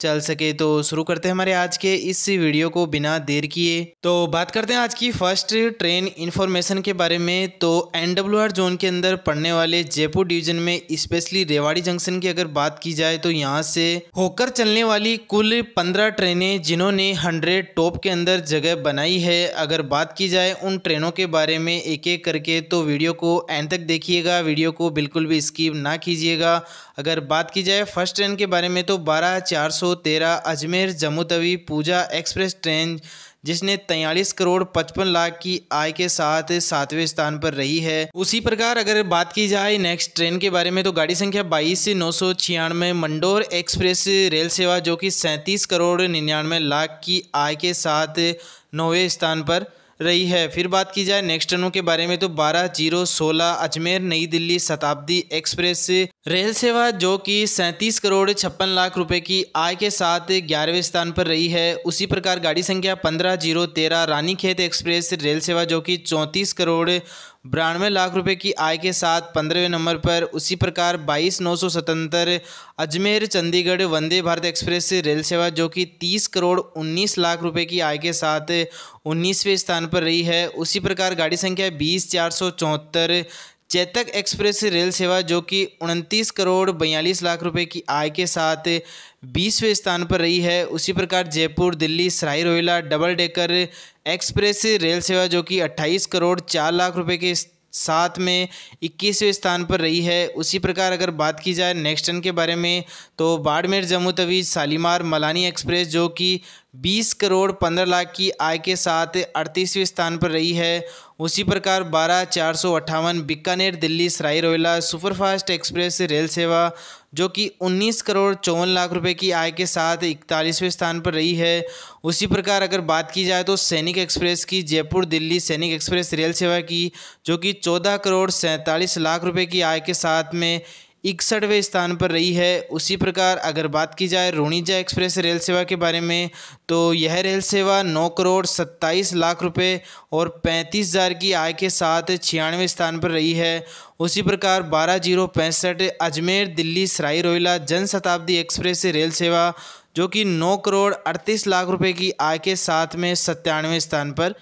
चल सके तो शुरू करते हैं हमारे आज के इस वीडियो को बिना देर किए तो बात करते हैं आज की फर्स्ट ट्रेन इन्फॉर्मेशन के बारे में तो एन जोन के अंदर पड़ने वाले जयपुर डिवीजन में स्पेशली रेवाड़ी जंक्शन की अगर बात की जाए तो यहाँ से होकर चलने वाली कुल पंद्रह ट्रेनें जिन्होंने हंड्रेड टॉप के अंदर जगह बनाई है अगर बात की जाए उन ट्रेनों के बारे में एक एक करके तो वीडियो को एंड तक देखिएगा वीडियो को बिल्कुल भी स्कीप ना कीजिएगा अगर बात की जाए फर्स्ट ट्रेन के बारे में तो बारह चार सौ तेरह अजमेर जम्मू तवी पूजा एक्सप्रेस ट्रेन जिसने तैयलीस करोड़ पचपन लाख की आय के साथ सातवें स्थान पर रही है उसी प्रकार अगर बात की जाए नेक्स्ट ट्रेन के बारे में तो गाड़ी संख्या बाईस से नौ सौ छियानवे मंडोर एक्सप्रेस रेल सेवा जो कि सैंतीस करोड़ निन्यानवे लाख की आय के साथ नौवें स्थान पर रही है फिर बात की जाए नेक्स्ट ट्रेनों के बारे में तो बारह जीरो सोलह अजमेर नई दिल्ली शताब्दी एक्सप्रेस रेल सेवा जो कि सैंतीस करोड़ छप्पन लाख रुपए की आय के साथ ग्यारहवें स्थान पर रही है उसी प्रकार गाड़ी संख्या पंद्रह जीरो तेरह रानीखेत एक्सप्रेस रेल सेवा जो कि चौंतीस करोड़ बिरानवे लाख रुपए की आय के साथ पंद्रहवें नंबर पर उसी प्रकार बाईस नौ सौ सतहत्तर अजमेर चंडीगढ़ वंदे भारत एक्सप्रेस रेल सेवा जो कि तीस करोड़ उन्नीस लाख रुपए की आय के साथ उन्नीसवें स्थान पर रही है उसी प्रकार गाड़ी संख्या बीस चार सौ चौहत्तर चेतक एक्सप्रेस रेल सेवा जो कि उनतीस करोड़ बयालीस लाख रुपए की आय के साथ बीसवें स्थान पर रही है उसी प्रकार Jaipur Delhi Sarai Rohilla double decker express rail सेवा जो कि अट्ठाईस करोड़ चार लाख रुपए के साथ में इक्कीसवें स्थान पर रही है उसी प्रकार अगर बात की जाए नेक्स्ट टन के बारे में तो बाड़मेर जम्मू तवी शालीमार मलानी एक्सप्रेस जो कि 20 करोड़ 15 लाख की आय के साथ अड़तीसवें स्थान पर रही है उसी प्रकार बारह चार सौ अट्ठावन Bikaner Delhi Sarai Rohilla superfast express rail सेवा जो कि 19 करोड़ चौवन लाख रुपए की आय के साथ इकतालीसवें स्थान पर रही है उसी प्रकार अगर बात की जाए तो सैनिक एक्सप्रेस की जयपुर दिल्ली सैनिक एक्सप्रेस रेल सेवा की जो कि 14 करोड़ सैंतालीस लाख रुपए की आय के साथ में इकसठवें स्थान पर रही है उसी प्रकार अगर बात की जाए रोणीजा एक्सप्रेस रेल सेवा के बारे में तो यह रेल सेवा नौ करोड़ सत्ताईस लाख रुपए और पैंतीस हज़ार की आय के साथ छियानवे स्थान पर रही है उसी प्रकार बारह जीरो पैंसठ अजमेर दिल्ली सराई रोहिला जन शताब्दी एक्सप्रेस रेल सेवा जो कि नौ करोड़ अड़तीस लाख रुपए की आय के साथ में सत्तानवे स्थान पर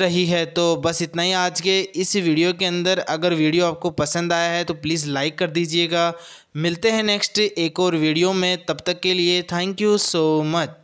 रही है तो बस इतना ही आज के इस वीडियो के अंदर अगर वीडियो आपको पसंद आया है तो प्लीज़ लाइक कर दीजिएगा मिलते हैं नेक्स्ट एक और वीडियो में तब तक के लिए थैंक यू सो मच